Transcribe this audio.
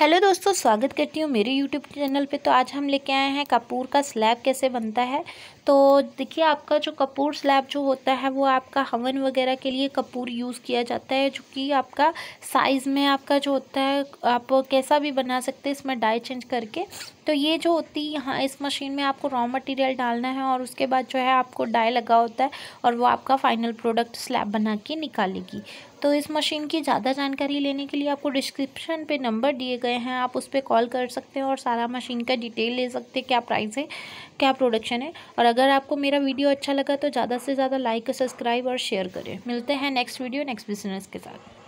hello दोस्तों स्वागत करती हूँ मेरे यूट्यूब चैनल पे तो आज हम लेके आए हैं कपूर का स्लैब कैसे बनता है तो देखिए आपका जो कपूर स्लैब जो होता है वो आपका हवन वगैरह के लिए कपूर यूज़ किया जाता है जो कि आपका साइज़ में आपका जो होता है आप कैसा भी बना सकते हैं इसमें डाई चेंज करके तो ये जो होती है यहाँ इस मशीन में आपको रॉ मटेरियल डालना है और उसके बाद जो है आपको डाई लगा होता है और वो आपका फाइनल प्रोडक्ट स्लैब बना के निकालेगी तो इस मशीन की ज़्यादा जानकारी लेने के लिए आपको डिस्क्रिप्शन पे नंबर दिए गए गए हैं आप उस पर कॉल कर सकते हैं और सारा मशीन का डिटेल ले सकते हैं क्या प्राइस है क्या प्रोडक्शन है और अगर आपको मेरा वीडियो अच्छा लगा तो ज़्यादा से ज़्यादा लाइक सब्सक्राइब और शेयर करें मिलते हैं नेक्स्ट वीडियो नेक्स्ट बिजनेस के साथ